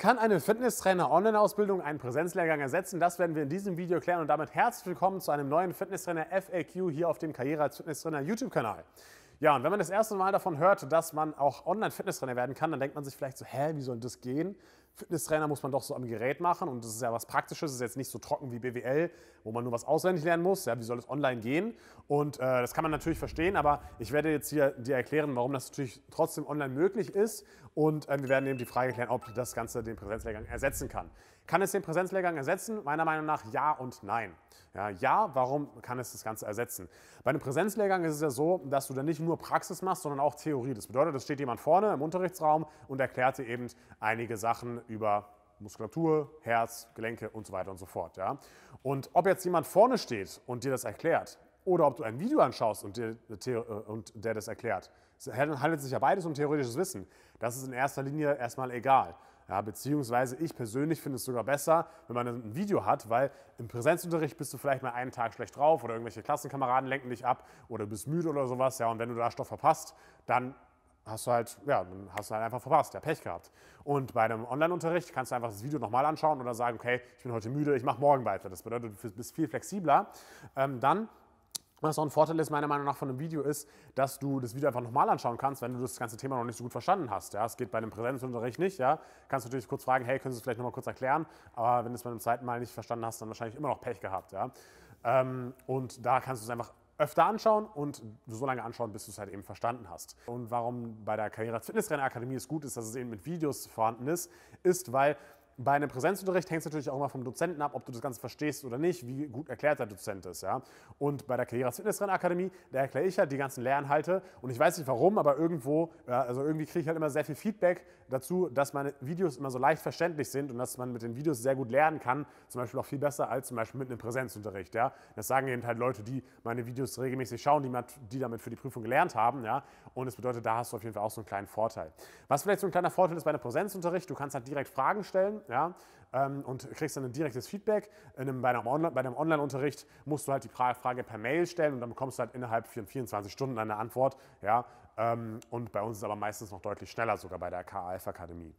Kann eine Fitnesstrainer-Online-Ausbildung einen Präsenzlehrgang ersetzen? Das werden wir in diesem Video klären und damit herzlich willkommen zu einem neuen Fitnesstrainer FAQ hier auf dem Karriere als Fitnesstrainer YouTube-Kanal. Ja, und wenn man das erste Mal davon hört, dass man auch Online-Fitnesstrainer werden kann, dann denkt man sich vielleicht so, hä, wie soll das gehen? Fitnesstrainer muss man doch so am Gerät machen und das ist ja was Praktisches, das ist jetzt nicht so trocken wie BWL, wo man nur was auswendig lernen muss. Ja, wie soll es online gehen? Und äh, das kann man natürlich verstehen, aber ich werde jetzt hier dir erklären, warum das natürlich trotzdem online möglich ist und äh, wir werden eben die Frage klären, ob das Ganze den Präsenzlehrgang ersetzen kann. Kann es den Präsenzlehrgang ersetzen? Meiner Meinung nach ja und nein. Ja, ja, warum kann es das Ganze ersetzen? Bei einem Präsenzlehrgang ist es ja so, dass du dann nicht nur Praxis machst, sondern auch Theorie. Das bedeutet, es steht jemand vorne im Unterrichtsraum und erklärt dir eben einige Sachen über Muskulatur, Herz, Gelenke und so weiter und so fort. Ja? Und ob jetzt jemand vorne steht und dir das erklärt, oder ob du ein Video anschaust und, dir, äh, und der das erklärt, es handelt sich ja beides um theoretisches Wissen. Das ist in erster Linie erstmal egal. Ja, beziehungsweise ich persönlich finde es sogar besser, wenn man ein Video hat, weil im Präsenzunterricht bist du vielleicht mal einen Tag schlecht drauf oder irgendwelche Klassenkameraden lenken dich ab oder bist müde oder sowas. Ja, und wenn du da Stoff verpasst, dann hast du halt, ja, dann hast du halt einfach verpasst, ja, Pech gehabt. Und bei einem Online-Unterricht kannst du einfach das Video nochmal anschauen oder sagen, okay, ich bin heute müde, ich mache morgen weiter. Das bedeutet, du bist viel flexibler. Ähm, dann was auch ein Vorteil ist, meiner Meinung nach, von einem Video ist, dass du das Video einfach nochmal anschauen kannst, wenn du das ganze Thema noch nicht so gut verstanden hast. Ja, es geht bei einem Präsenzunterricht nicht. Ja, kannst du natürlich kurz fragen, hey, können Sie es vielleicht nochmal kurz erklären? Aber wenn du es beim zweiten Mal nicht verstanden hast, dann wahrscheinlich immer noch Pech gehabt. Ja, ähm, und da kannst du es einfach öfter anschauen und so lange anschauen, bis du es halt eben verstanden hast. Und warum bei der Karriere als Fitnessrennerakademie es gut ist, dass es eben mit Videos vorhanden ist, ist, weil bei einem Präsenzunterricht hängt es natürlich auch immer vom Dozenten ab, ob du das Ganze verstehst oder nicht, wie gut erklärt der Dozent ist. Ja? Und bei der Carreras Fitnesstrennakademie, da erkläre ich halt die ganzen Lernhalte und ich weiß nicht warum, aber irgendwo, ja, also irgendwie kriege ich halt immer sehr viel Feedback dazu, dass meine Videos immer so leicht verständlich sind und dass man mit den Videos sehr gut lernen kann, zum Beispiel auch viel besser als zum Beispiel mit einem Präsenzunterricht. Ja? Das sagen eben halt Leute, die meine Videos regelmäßig schauen, die, die damit für die Prüfung gelernt haben. Ja? Und es bedeutet, da hast du auf jeden Fall auch so einen kleinen Vorteil. Was vielleicht so ein kleiner Vorteil ist bei einem Präsenzunterricht, du kannst halt direkt Fragen stellen, ja, ähm, und kriegst dann ein direktes Feedback. Einem, bei, einem Online-Unterricht musst du halt die Frage per Mail stellen und dann bekommst du halt innerhalb von 24 Stunden eine Antwort, ja, ähm, und bei uns ist es aber meistens noch deutlich schneller, sogar bei der KAF-Akademie.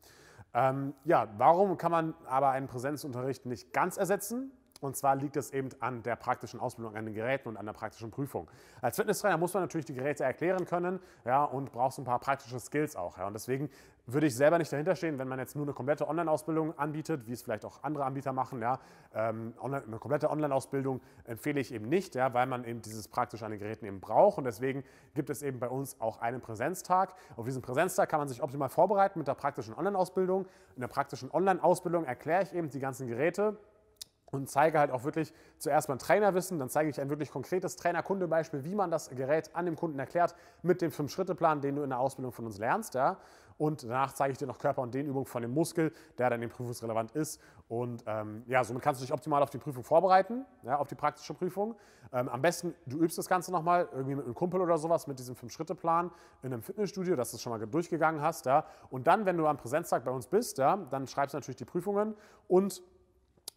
Ähm, ja, warum kann man aber einen Präsenzunterricht nicht ganz ersetzen? Und zwar liegt es eben an der praktischen Ausbildung an den Geräten und an der praktischen Prüfung. Als Fitnesstrainer muss man natürlich die Geräte erklären können ja, und braucht so ein paar praktische Skills auch. Ja. Und deswegen würde ich selber nicht dahinterstehen, wenn man jetzt nur eine komplette Online-Ausbildung anbietet, wie es vielleicht auch andere Anbieter machen. Ja. Ähm, online, eine komplette Online-Ausbildung empfehle ich eben nicht, ja, weil man eben dieses praktisch an den Geräten eben braucht. Und deswegen gibt es eben bei uns auch einen Präsenztag. Auf diesen Präsenztag kann man sich optimal vorbereiten mit der praktischen Online-Ausbildung. In der praktischen Online-Ausbildung erkläre ich eben die ganzen Geräte und zeige halt auch wirklich zuerst mein Trainerwissen, dann zeige ich ein wirklich konkretes Trainer-Kunde-Beispiel, wie man das Gerät an dem Kunden erklärt mit dem Fünf-Schritte-Plan, den du in der Ausbildung von uns lernst. Ja? Und danach zeige ich dir noch Körper- und Dehnübung von dem Muskel, der dann eben prüfungsrelevant ist. Und ähm, ja, somit kannst du dich optimal auf die Prüfung vorbereiten, ja, auf die praktische Prüfung. Ähm, am besten, du übst das Ganze nochmal irgendwie mit einem Kumpel oder sowas, mit diesem Fünf-Schritte-Plan in einem Fitnessstudio, dass du es schon mal durchgegangen hast. Ja? Und dann, wenn du am Präsenztag bei uns bist, ja, dann schreibst du natürlich die Prüfungen und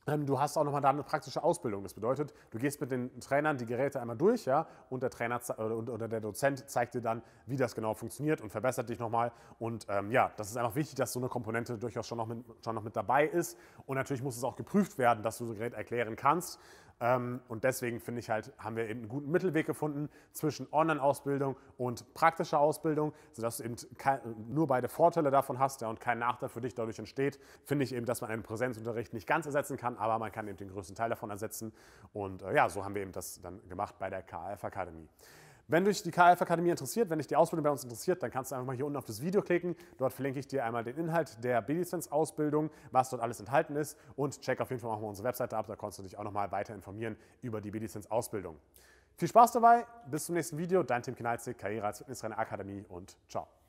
ähm, du hast auch nochmal da eine praktische Ausbildung. Das bedeutet, du gehst mit den Trainern die Geräte einmal durch, ja, und der Trainer oder der Dozent zeigt dir dann, wie das genau funktioniert und verbessert dich nochmal. Und ähm, ja, das ist einfach wichtig, dass so eine Komponente durchaus schon noch, mit, schon noch mit dabei ist. Und natürlich muss es auch geprüft werden, dass du so ein Gerät erklären kannst. Ähm, und deswegen finde ich halt, haben wir eben einen guten Mittelweg gefunden zwischen Online-Ausbildung und praktischer Ausbildung, sodass du eben nur beide Vorteile davon hast ja, und kein Nachteil für dich dadurch entsteht. Finde ich eben, dass man einen Präsenzunterricht nicht ganz ersetzen kann, aber man kann eben den größten Teil davon ersetzen. Und äh, ja, so haben wir eben das dann gemacht bei der KF Akademie. Wenn dich die KF-Akademie interessiert, wenn dich die Ausbildung bei uns interessiert, dann kannst du einfach mal hier unten auf das Video klicken. Dort verlinke ich dir einmal den Inhalt der B-Lizenz-Ausbildung, was dort alles enthalten ist und check auf jeden Fall auch mal unsere Webseite ab, da kannst du dich auch nochmal weiter informieren über die B-Lizenz-Ausbildung. Viel Spaß dabei, bis zum nächsten Video. Dein Team Knalzig, Karriere als Fitnesstrainer Akademie und ciao.